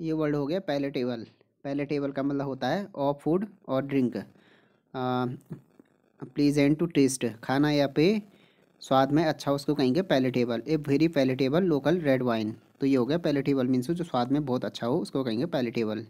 ये वर्ड हो गया पैलेटेबल पैलेटेबल का मतलब होता है ऑफ फूड और drink please and to taste खाना या पे स्वाद में अच्छा उसको कहेंगे palatable a very palatable local red wine तो ये हो गया पैलेटेबल मीन्स जो स्वाद में बहुत अच्छा हो उसको कहेंगे पैलेटेबल